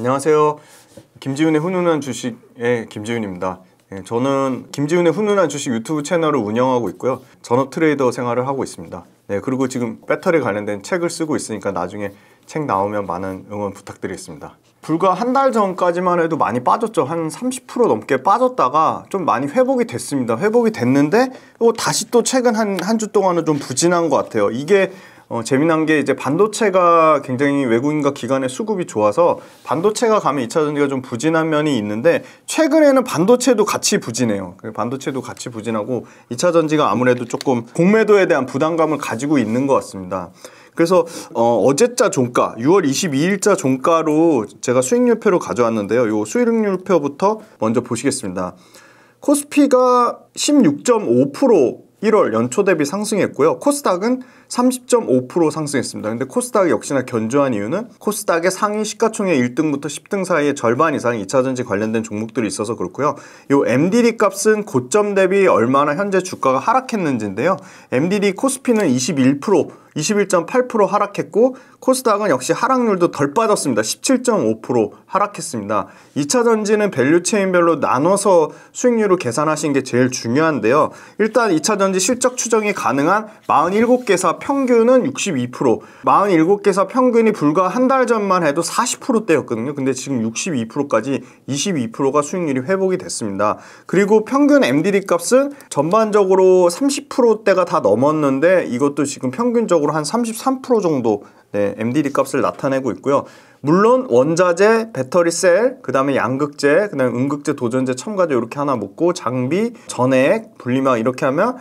안녕하세요. 김지윤의 훈훈한 주식의 김지윤입니다. 예, 저는 김지윤의 훈훈한 주식 유튜브 채널을 운영하고 있고요. 전업 트레이더 생활을 하고 있습니다. 네, 그리고 지금 배터리 관련된 책을 쓰고 있으니까 나중에 책 나오면 많은 응원 부탁드리겠습니다. 불과 한 달 전까지만 해도 많이 빠졌죠. 한 30% 넘게 빠졌다가 좀 많이 회복이 됐습니다. 회복이 됐는데 이 다시 또 최근 한 한 주 동안은 좀 부진한 것 같아요. 이게 어, 재미난 게 이제 반도체가 굉장히 외국인과 기관의 수급이 좋아서 반도체가 가면 2차 전지가 좀 부진한 면이 있는데 최근에는 반도체도 같이 부진해요. 반도체도 같이 부진하고 2차 전지가 아무래도 조금 공매도에 대한 부담감을 가지고 있는 것 같습니다. 그래서 어, 어제자 종가 6월 22일자 종가로 제가 수익률표로 가져왔는데요. 요 수익률표부터 먼저 보시겠습니다. 코스피가 16.5% 1월 연초 대비 상승했고요. 코스닥은 30.5% 상승했습니다. 근데 코스닥 역시나 견조한 이유는 코스닥의 상위 시가총액 1등부터 10등 사이의 절반 이상 2차전지 관련된 종목들이 있어서 그렇고요. 요 MDD 값은 고점 대비 얼마나 현재 주가가 하락했는지인데요. MDD 코스피는 21% 21.8% 하락했고 코스닥은 역시 하락률도 덜 빠졌습니다. 17.5% 하락했습니다. 2차 전지는 밸류체인별로 나눠서 수익률을 계산하신 게 제일 중요한데요. 일단 2차 전지 실적 추정이 가능한 47개사 평균은 62%, 47개사 평균이 불과 한 달 전만 해도 40%대였거든요. 근데 지금 62%까지 22%가 수익률이 회복이 됐습니다. 그리고 평균 MDD 값은 전반적으로 30%대가 다 넘었는데 이것도 지금 평균적으로 평균적으로 한33% 정도 네, MDD 값을 나타내고 있고요. 물론 원자재, 배터리 셀, 그 다음에 양극재, 그 다음에 음극재, 도전재, 첨가재 이렇게 하나 묶고 장비, 전액, 분리막 이렇게 하면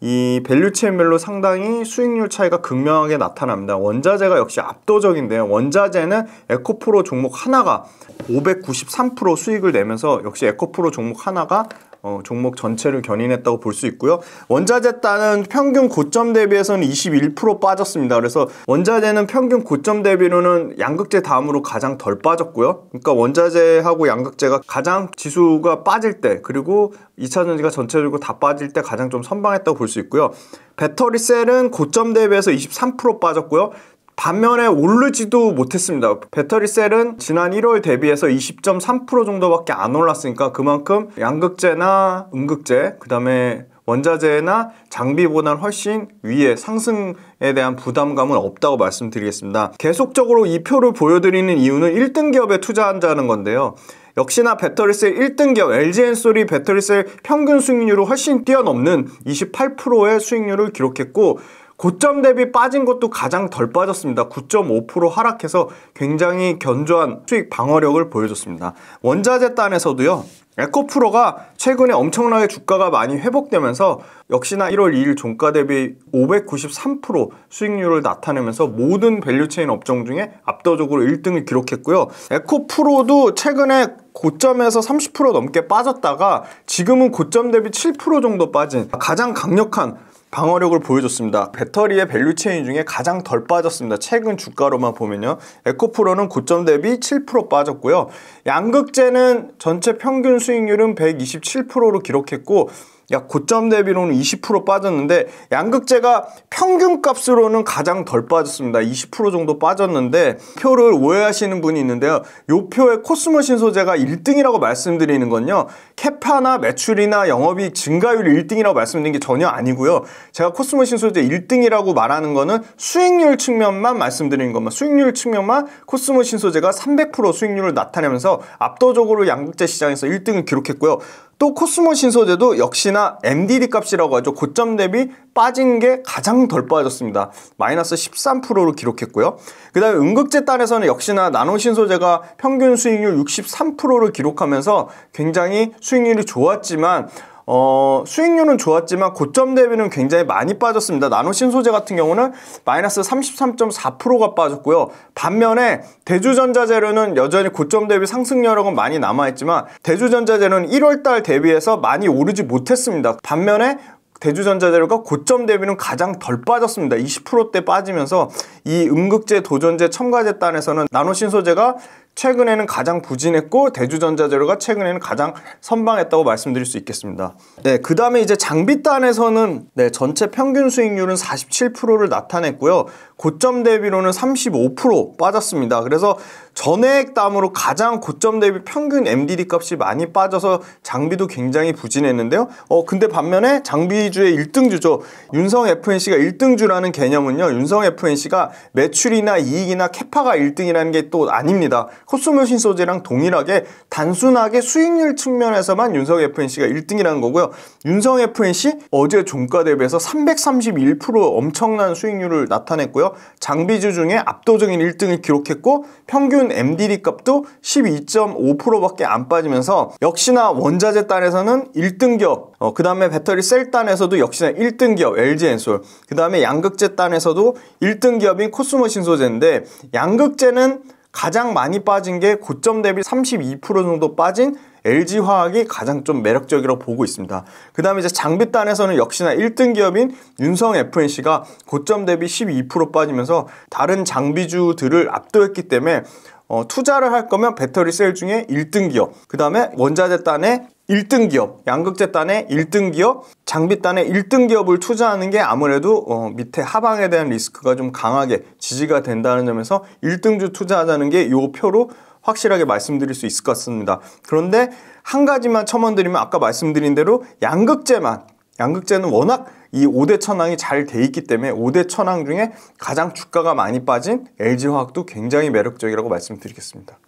이 밸류 체인별로 상당히 수익률 차이가 극명하게 나타납니다. 원자재가 역시 압도적인데요. 원자재는 에코프로 종목 하나가 593% 수익을 내면서 역시 에코프로 종목 하나가 어, 종목 전체를 견인했다고 볼 수 있고요. 원자재 따는 평균 고점 대비해서는 21% 빠졌습니다. 그래서 원자재는 평균 고점 대비로는 양극재 다음으로 가장 덜 빠졌고요. 그러니까 원자재하고 양극재가 가장 지수가 빠질 때 그리고 2차전지가 전체적으로 다 빠질 때 가장 좀 선방했다고 볼 수 있고요. 배터리 셀은 고점 대비해서 23% 빠졌고요. 반면에 오르지도 못했습니다. 배터리셀은 지난 1월 대비해서 20.3% 정도밖에 안 올랐으니까 그만큼 양극재나 음극재, 그 다음에 원자재나 장비보다는 훨씬 위에 상승에 대한 부담감은 없다고 말씀드리겠습니다. 계속적으로 이 표를 보여드리는 이유는 1등 기업에 투자한다는 건데요. 역시나 배터리셀 1등 기업 l g n 솔이 배터리셀 평균 수익률을 훨씬 뛰어넘는 28%의 수익률을 기록했고 고점 대비 빠진 것도 가장 덜 빠졌습니다. 9.5% 하락해서 굉장히 견조한 수익 방어력을 보여줬습니다. 원자재 단에서도요. 에코프로가 최근에 엄청나게 주가가 많이 회복되면서 역시나 1월 2일 종가 대비 593% 수익률을 나타내면서 모든 밸류체인 업종 중에 압도적으로 1등을 기록했고요. 에코프로도 최근에 고점에서 30% 넘게 빠졌다가 지금은 고점 대비 7% 정도 빠진 가장 강력한 방어력을 보여줬습니다. 배터리의 밸류체인 중에 가장 덜 빠졌습니다. 최근 주가로만 보면요. 에코프로는 고점 대비 7% 빠졌고요. 양극재는 전체 평균 수익률은 127%로 기록했고 약 고점 대비로는 20% 빠졌는데 양극재가 평균값으로는 가장 덜 빠졌습니다. 20% 정도 빠졌는데 표를 오해하시는 분이 있는데요. 요표에 코스모 신소재가 1등이라고 말씀드리는 건요. 캐파나 매출이나 영업이익 증가율 1등이라고 말씀드린 게 전혀 아니고요. 제가 코스모 신소재 1등이라고 말하는 거는 수익률 측면만 말씀드리는 것만 수익률 측면만 코스모 신소재가 300% 수익률을 나타내면서 압도적으로 양극재 시장에서 1등을 기록했고요. 또 코스모 신소재도 역시나 MDD 값이라고 하죠. 고점 대비 빠진 게 가장 덜 빠졌습니다. 마이너스 13%로 기록했고요. 그 다음에 응급재 단에서는 역시나 나노 신소재가 평균 수익률 63%를 기록하면서 굉장히 수익률이 좋았지만 어, 수익률은 좋았지만 고점 대비는 굉장히 많이 빠졌습니다. 나노 신소재 같은 경우는 마이너스 33.4%가 빠졌고요. 반면에 대주전자재료는 여전히 고점 대비 상승 여력은 많이 남아있지만 대주전자재료는 1월달 대비해서 많이 오르지 못했습니다. 반면에 대주전자재료가 고점 대비는 가장 덜 빠졌습니다. 20%대 빠지면서 이 음극재, 도전재, 첨가재 단에서는 나노신소재가 최근에는 가장 부진했고 대주전자재료가 최근에는 가장 선방했다고 말씀드릴 수 있겠습니다. 네, 그 다음에 이제 장비단에서는 네, 전체 평균 수익률은 47%를 나타냈고요. 고점 대비로는 35% 빠졌습니다. 그래서 전액 담으로 가장 고점 대비 평균 MDD 값이 많이 빠져서 장비도 굉장히 부진했는데요. 어, 근데 반면에 장비주의 1등주죠. 윤성 FNC가 1등주라는 개념은요. 윤성 FNC가 매출이나 이익이나 캐파가 1등이라는 게 또 아닙니다. 코스모 신소재랑 동일하게 단순하게 수익률 측면에서만 윤석 FNC가 1등이라는 거고요. 윤석 FNC 어제 종가 대비해서 331% 엄청난 수익률을 나타냈고요. 장비주 중에 압도적인 1등을 기록했고 평균 MDD 값도 12.5%밖에 안 빠지면서 역시나 원자재 단에서는 1등 기업, 어, 그 다음에 배터리 셀 단에서도 역시나 1등 기업 LG엔솔, 그 다음에 양극재 단에서도 1등 기업인 코스모 신소재인데 양극재는 가장 많이 빠진 게 고점 대비 32% 정도 빠진 LG화학이 가장 좀 매력적이라고 보고 있습니다. 그 다음에 이제 장비단에서는 역시나 1등 기업인 윤성 FNC가 고점 대비 12% 빠지면서 다른 장비주들을 압도했기 때문에 어, 투자를 할 거면 배터리 셀 중에 1등 기업, 그 다음에 원자재 단에 1등 기업, 양극재 단에 1등 기업, 장비 단에 1등 기업을 투자하는 게 아무래도 어, 밑에 하방에 대한 리스크가 좀 강하게 지지가 된다는 점에서 1등주 투자하자는 게 이 표로 확실하게 말씀드릴 수 있을 것 같습니다. 그런데 한 가지만 첨언드리면 아까 말씀드린 대로 양극재만 양극재는 워낙 이 5대 천왕이 잘 돼 있기 때문에 5대 천왕 중에 가장 주가가 많이 빠진 LG화학도 굉장히 매력적이라고 말씀드리겠습니다.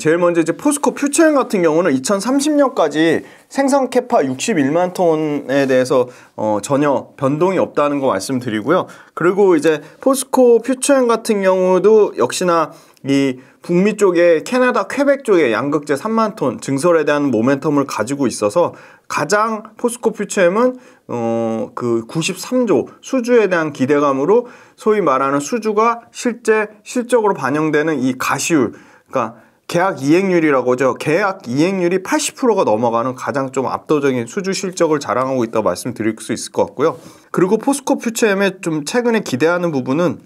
제일 먼저 이제 포스코 퓨처형 같은 경우는 2030년까지 생산 캐파 61만 톤에 대해서 어 전혀 변동이 없다는 거 말씀드리고요. 그리고 이제 포스코 퓨처형 같은 경우도 역시나 이 북미 쪽에 캐나다 쾌벡 쪽에 양극재 3만 톤 증설에 대한 모멘텀을 가지고 있어서 가장 포스코 퓨처엠은 어, 그 93조 수주에 대한 기대감으로 소위 말하는 수주가 실제 실적으로 반영되는 이 가시율 그러니까 계약 이행률이라고 하죠 계약 이행률이 80%가 넘어가는 가장 좀 압도적인 수주 실적을 자랑하고 있다 고 말씀드릴 수 있을 것 같고요. 그리고 포스코 퓨처엠의 좀 최근에 기대하는 부분은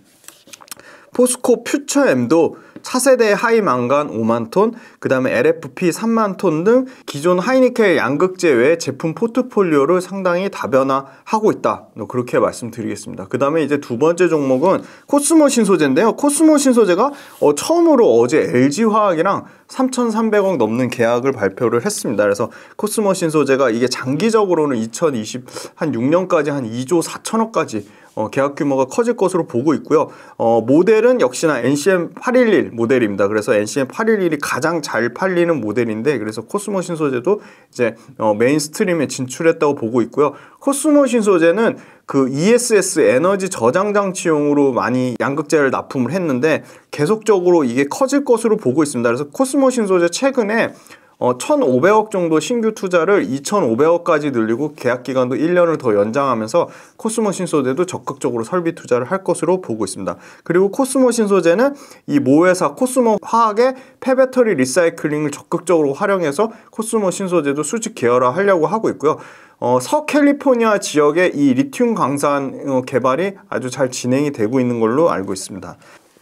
포스코 퓨처엠도 차세대 하이망간 5만 톤, 그 다음에 LFP 3만 톤 등 기존 하이니켈 양극재 외 제품 포트폴리오를 상당히 다변화하고 있다. 뭐 그렇게 말씀드리겠습니다. 그 다음에 이제 두 번째 종목은 코스모 신소재인데요. 코스모 신소재가 어, 처음으로 어제 LG화학이랑 3,300억 넘는 계약을 발표를 했습니다. 그래서 코스모 신소재가 이게 장기적으로는 2020 한 6년까지 한 2조 4천억까지 어, 계약 규모가 커질 것으로 보고 있고요. 어, 모델은 역시나 NCM 811 모델입니다. 그래서 NCM 811이 가장 잘 팔리는 모델인데 그래서 코스모 신소재도 이제 어, 메인스트림에 진출했다고 보고 있고요. 코스모 신소재는 그 ESS 에너지 저장 장치용으로 많이 양극재를 납품을 했는데 계속적으로 이게 커질 것으로 보고 있습니다. 그래서 코스모 신소재 최근에 어, 1,500억 정도 신규 투자를 2,500억까지 늘리고 계약 기간도 1년을 더 연장하면서 코스모 신소재도 적극적으로 설비 투자를 할 것으로 보고 있습니다. 그리고 코스모 신소재는 이 모회사 코스모 화학의 폐배터리 리사이클링을 적극적으로 활용해서 코스모 신소재도 수직 계열화하려고 하고 있고요. 어, 서캘리포니아 지역의 이 리튬 강산 어, 개발이 아주 잘 진행이 되고 있는 걸로 알고 있습니다.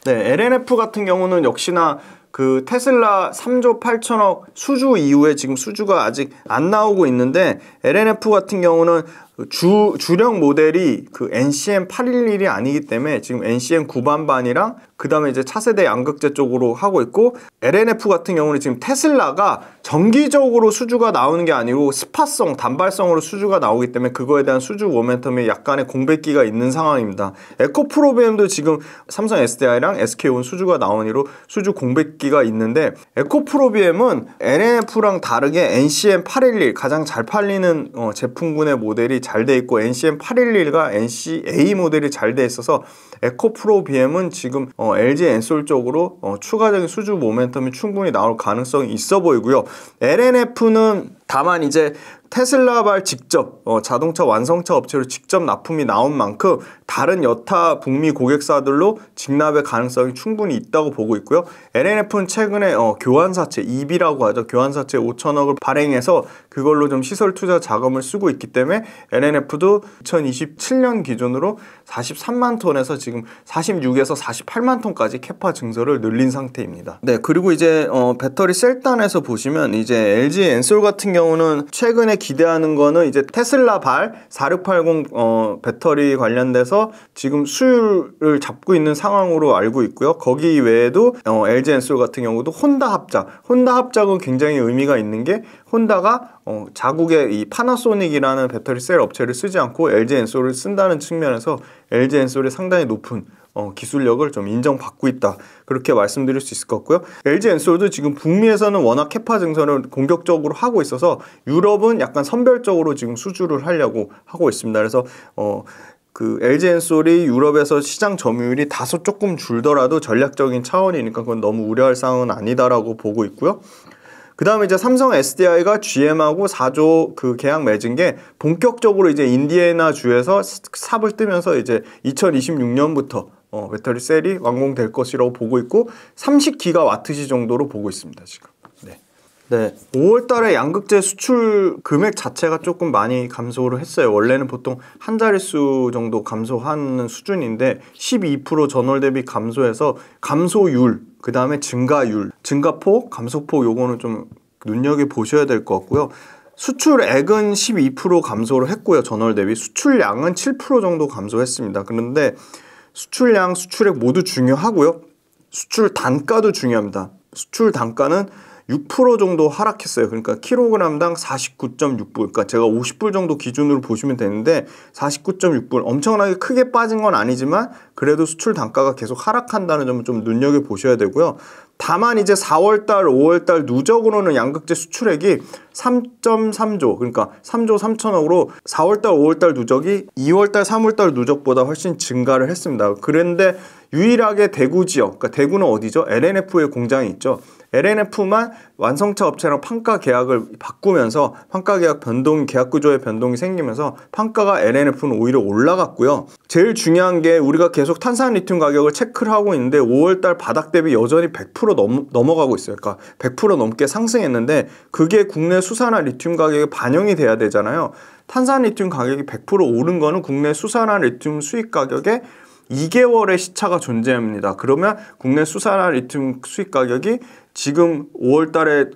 네, LNF 같은 경우는 역시나 그 테슬라 3조 8천억 수주 이후에 지금 수주가 아직 안 나오고 있는데 LNF 같은 경우는 그 주, 주력 모델이 그 NCM 811이 아니기 때문에 지금 NCM 9반반이랑 그 다음에 이제 차세대 양극재 쪽으로 하고 있고 LNF 같은 경우는 지금 테슬라가 정기적으로 수주가 나오는 게 아니고 스팟성 단발성으로 수주가 나오기 때문에 그거에 대한 수주 모멘텀에 약간의 공백기가 있는 상황입니다. 에코프로 비엠도 지금 삼성 SDI랑 SK온 수주가 나오니로 수주 공백기가 있는데 에코프로 비엠은 LNF랑 다르게 NCM 811 가장 잘 팔리는 어, 제품군의 모델이 잘돼 있고 NCM 811과 NCA 모델이 잘 돼 있어서 에코프로 BM은 지금 어, LG 엔솔 쪽으로 어, 추가적인 수주 모멘텀이 충분히 나올 가능성이 있어 보이고요. LNF는 다만 이제 테슬라발 직접 어, 자동차 완성차 업체로 직접 납품이 나온 만큼 다른 여타 북미 고객사들로 직납의 가능성이 충분히 있다고 보고 있고요. LNF는 최근에 어, 교환사채 EB라고 하죠. 교환사채 5천억을 발행해서 그걸로 좀 시설 투자 자금을 쓰고 있기 때문에 LNF도 2027년 기준으로 43만 톤에서 지금 46에서 48만 톤까지 캐파 증설을 늘린 상태입니다. 네, 그리고 이제 어, 배터리 셀단에서 보시면 이제 LG 엔솔 같은 경우 경우는 최근에 기대하는 거는 이제 테슬라 발 4680 어, 배터리 관련돼서 지금 수율을 잡고 있는 상황으로 알고 있고요. 거기 외에도 어, LG 엔솔 같은 경우도 혼다 합작. 혼다 합작은 굉장히 의미가 있는 게 혼다가 어, 자국의 이 파나소닉이라는 배터리 셀 업체를 쓰지 않고 LG 엔솔을 쓴다는 측면에서 LG 엔솔이 상당히 높은 어, 기술력을 좀 인정받고 있다 그렇게 말씀드릴 수 있을 것 같고요 LG 엔솔도 지금 북미에서는 워낙 캐파 증설을 공격적으로 하고 있어서 유럽은 약간 선별적으로 지금 수주를 하려고 하고 있습니다 그래서 어, 그 LG 엔솔이 유럽에서 시장 점유율이 다소 조금 줄더라도 전략적인 차원이니까 그건 너무 우려할 사항은 아니다라고 보고 있고요. 그 다음에 이제 삼성 SDI가 GM하고 4조 그 계약 맺은 게 본격적으로 이제 인디애나 주에서 삽을 뜨면서 이제 2026년부터 어, 배터리 셀이 완공될 것이라고 보고 있고 30기가와트시 정도로 보고 있습니다 지금. 네. 네. 5월달에 양극재 수출 금액 자체가 조금 많이 감소를 했어요. 원래는 보통 한 자릿수 정도 감소하는 수준인데 12% 전월 대비 감소해서 감소율, 그 다음에 증가율, 증가폭, 감소폭 요거는 좀 눈여겨 보셔야 될 것 같고요. 수출액은 12% 감소를 했고요. 전월 대비 수출량은 7% 정도 감소했습니다. 그런데 수출량, 수출액 모두 중요하고요. 수출 단가도 중요합니다. 수출 단가는 6% 정도 하락했어요. 그러니까 킬로그램당 49.6불, 그러니까 제가 50불 정도 기준으로 보시면 되는데 49.6불 엄청나게 크게 빠진 건 아니지만 그래도 수출 단가가 계속 하락한다는 점을좀 눈여겨 보셔야 되고요. 다만 이제 4월달, 5월달 누적으로는 양극재 수출액이 3.3조, 그러니까 3조 3천억으로 4월달, 5월달 누적이 2월달, 3월달 누적보다 훨씬 증가를 했습니다. 그런데 유일하게 대구 지역, 그러니까 대구는 어디죠? LNF의 공장이 있죠. LNF만 완성차 업체랑 판가 계약을 바꾸면서 판가 계약 변동, 계약 구조의 변동이 생기면서 판가가 LNF는 오히려 올라갔고요. 제일 중요한 게 우리가 계속 탄산 리튬 가격을 체크를 하고 있는데 5월달 바닥 대비 여전히 100% 넘, 넘어가고 있어요. 그러니까 100% 넘게 상승했는데 그게 국내 수산화 리튬 가격에 반영이 돼야 되잖아요. 탄산 리튬 가격이 100% 오른 거는 국내 수산화 리튬 수입 가격에 2개월의 시차가 존재합니다. 그러면 국내 수산화 리튬 수입 가격이 지금 5월 달에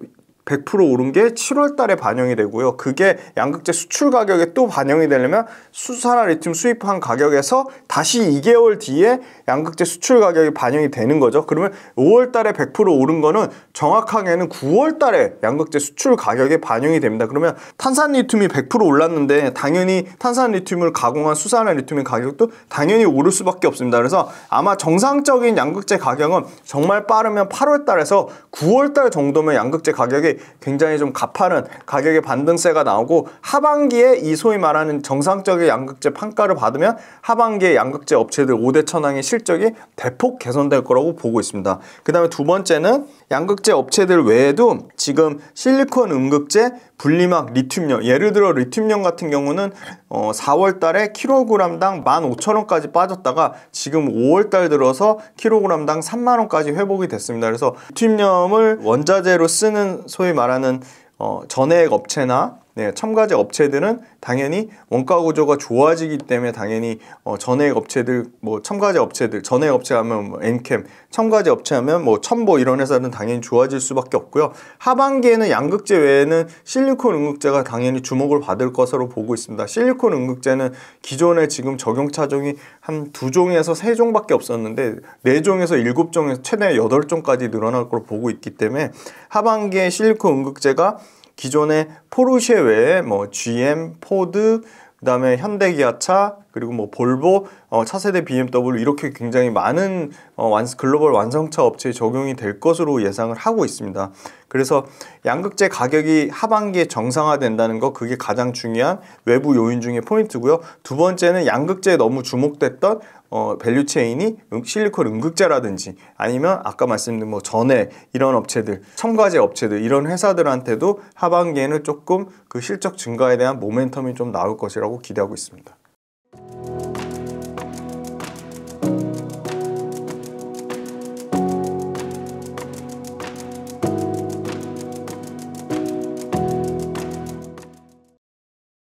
100% 오른 게 7월 달에 반영이 되고요. 그게 양극재 수출 가격에 또 반영이 되려면 수산화 리튬 수입한 가격에서 다시 2개월 뒤에 양극재 수출 가격이 반영이 되는 거죠. 그러면 5월 달에 100% 오른 거는 정확하게는 9월 달에 양극재 수출 가격에 반영이 됩니다. 그러면 탄산 리튬이 100% 올랐는데 당연히 탄산 리튬을 가공한 수산화 리튬의 가격도 당연히 오를 수밖에 없습니다. 그래서 아마 정상적인 양극재 가격은 정말 빠르면 8월 달에서 9월 달 정도면 양극재 가격이 굉장히 좀 가파른 가격의 반등세가 나오고 하반기에 이 소위 말하는 정상적인 양극재 판가를 받으면 하반기에 양극재 업체들 5대 천왕의 실적이 대폭 개선될 거라고 보고 있습니다. 그 다음에 두 번째는 양극재 업체들 외에도 지금 실리콘 음극재, 분리막, 리튬염 예를 들어 리튬염 같은 경우는 어 4월 달에 킬로그램당 15,000원까지 빠졌다가 지금 5월 달 들어서 킬로그램당 3만원까지 회복이 됐습니다. 그래서 리튬염을 원자재로 쓰는 소위 말하는 어전액 업체나 네, 첨가제 업체들은 당연히 원가 구조가 좋아지기 때문에 당연히 어, 전액 업체들, 뭐 첨가제 업체들, 전액 업체 하면 뭐 엔캠, 첨가제 업체 하면 뭐 첨보 이런 회사는 당연히 좋아질 수밖에 없고요. 하반기에는 양극재 외에는 실리콘 응극제가 당연히 주목을 받을 것으로 보고 있습니다. 실리콘 응극제는 기존에 지금 적용 차종이 한 두 종에서 세 종밖에 없었는데 네 종에서 일곱 종에서 최대 여덟 종까지 늘어날 걸로 보고 있기 때문에 하반기에 실리콘 응극제가 기존의 포르쉐 외에 뭐 GM, 포드, 그 다음에 현대기아차, 그리고 뭐 볼보, 어, 차세대 BMW 이렇게 굉장히 많은 어, 완, 글로벌 완성차 업체에 적용이 될 것으로 예상을 하고 있습니다. 그래서 양극재 가격이 하반기에 정상화된다는 거 그게 가장 중요한 외부 요인 중의 포인트고요. 두 번째는 양극재에 너무 주목됐던 어, 밸류체인이 실리콘 응극재라든지 아니면 아까 말씀드린 뭐전에 이런 업체들, 첨가제 업체들 이런 회사들한테도 하반기에는 조금 그 실적 증가에 대한 모멘텀이 좀 나올 것이라고 기대하고 있습니다.